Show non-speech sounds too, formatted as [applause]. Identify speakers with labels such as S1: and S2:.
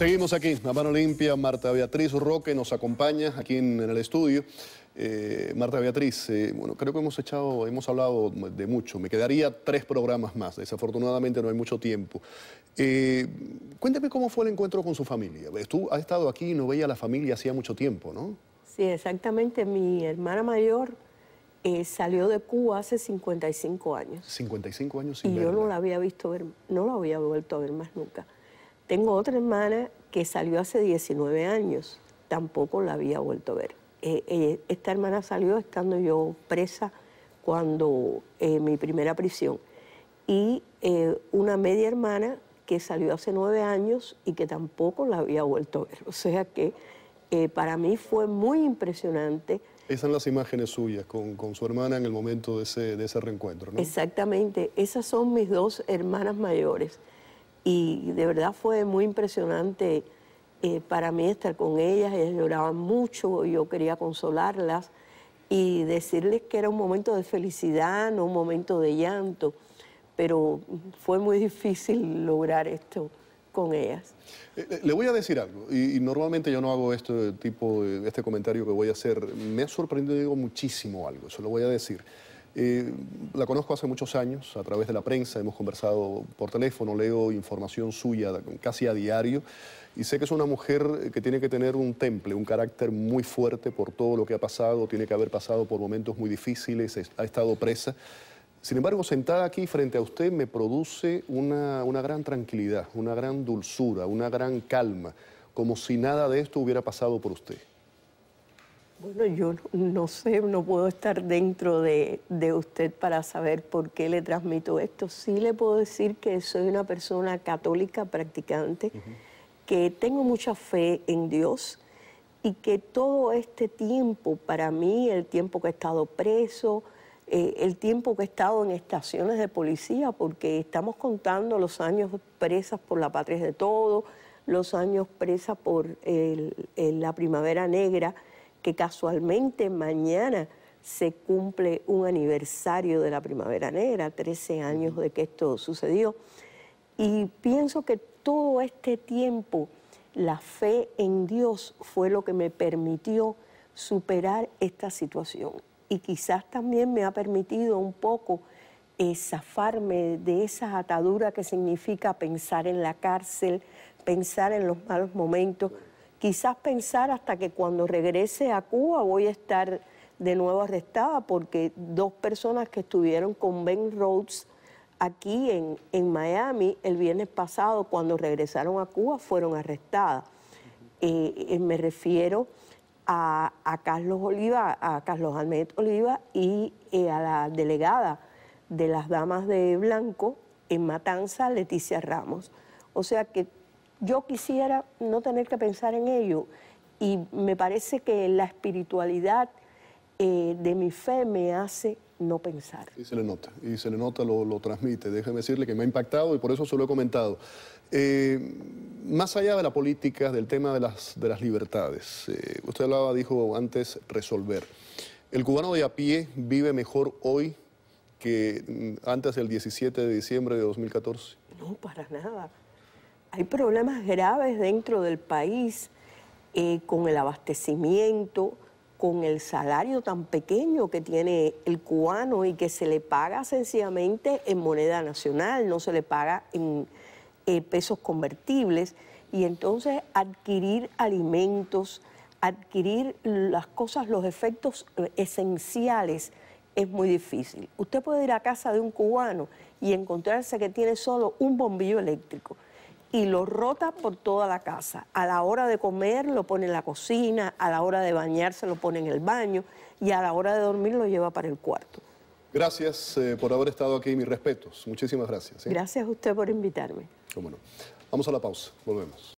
S1: Seguimos aquí, la mano limpia, Marta Beatriz Roque nos acompaña aquí en, el estudio. Eh, Marta Beatriz, eh, bueno, creo que hemos echado, hemos hablado de mucho. Me quedaría tres programas más, desafortunadamente no hay mucho tiempo. Eh, cuéntame cómo fue el encuentro con su familia. Tú has estado aquí y no veía la familia hacía mucho tiempo, ¿no?
S2: Sí, exactamente. Mi hermana mayor salió de Cuba hace 55 años.
S1: 55 años sin Y yo no
S2: la había visto ver, no la había vuelto a ver más nunca. Tengo otra hermana que salió hace 19 años, tampoco la había vuelto a ver. Eh, eh, esta hermana salió estando yo presa cuando eh, mi primera prisión. Y eh, una media hermana que salió hace nueve años y que tampoco la había vuelto a ver. [laughs] O sea que para mí fue muy impresionante.
S1: Esas son las imágenes suyas con, su hermana en el momento de ese, de ese reencuentro, ¿no?
S2: Exactamente. Esas son mis dos hermanas mayores y de verdad fue muy impresionante eh, para mí estar con ellas, ellas lloraban mucho, yo quería consolarlas y decirles que era un momento de felicidad, no un momento de llanto, pero fue muy [laughs] difícil lograr esto con ellas.
S1: Eh, eh, le voy a decir algo, y, normalmente yo no hago este tipo, este comentario que voy a hacer, me ha sorprendido muchísimo algo, eso lo voy a decir. Eh, la conozco hace muchos años a través de la prensa, hemos conversado por teléfono, leo información suya casi a diario y sé que es una mujer que tiene que tener un temple, un carácter muy fuerte por todo lo que ha pasado, tiene que haber pasado por momentos muy difíciles, ha estado presa. Sin embargo, sentada aquí frente a usted me produce una gran tranquilidad, una gran dulzura, una gran calma, como si nada de esto hubiera pasado por usted.
S2: Bueno, yo no sé, no puedo estar dentro de, usted para saber por qué le transmito esto. Sí le puedo decir que soy una persona católica practicante, que tengo mucha fe en Dios y que todo este tiempo, para mí, el tiempo que he estado preso, eh, el tiempo que he estado en estaciones de policía, porque estamos contando los años presas por la patria de todo, los años presas por la primavera negra, que casualmente mañana se cumple un aniversario de la Primavera Negra, 13 años de que esto sucedió. Y pienso que todo este tiempo la fe en Dios fue lo que me permitió superar esta situación. Y quizás también me ha permitido un poco eh, zafarme de esa atadura que significa pensar en la cárcel, pensar en los malos momentos, quizás pensar hasta que cuando regrese a Cuba voy a estar de nuevo arrestada porque dos personas que estuvieron con Ben Rhodes aquí en, en Miami el viernes pasado cuando regresaron a Cuba fueron arrestadas. Eh, eh, me refiero a, Carlos Oliva, a Carlos Almet Oliva y eh, a la delegada de las damas de blanco en Matanza, Leticia Ramos. O sea que yo quisiera no tener que pensar en ello y me parece que la espiritualidad eh, de mi fe me hace no pensar.
S1: Y se le nota, y se le nota, lo, transmite. Déjeme decirle que me ha impactado y por eso se lo he comentado. Eh, más allá de la política, del tema de las, de las libertades, eh, usted hablaba, dijo antes, resolver. El cubano de a pie vive mejor hoy que mm, antes del 17 de diciembre de 2014.
S2: No, para nada hay problemas graves dentro del país eh, con el abastecimiento, con el salario tan pequeño que tiene el cubano y que se le paga sencillamente en moneda nacional, no se le paga en eh, pesos convertibles. Y entonces adquirir alimentos, adquirir las cosas, los efectos eh, esenciales es muy difícil. Usted puede ir a casa de un cubano y encontrarse que tiene solo un bombillo eléctrico y lo rota por toda la casa. A la hora de comer lo pone en la cocina, a la hora de bañarse lo pone en el baño y a la hora de dormir lo lleva para el cuarto.
S1: Gracias eh, por haber estado aquí, mis respetos. Muchísimas gracias. ¿eh?
S2: Gracias a usted por invitarme.
S1: Cómo no. Vamos a la pausa, volvemos.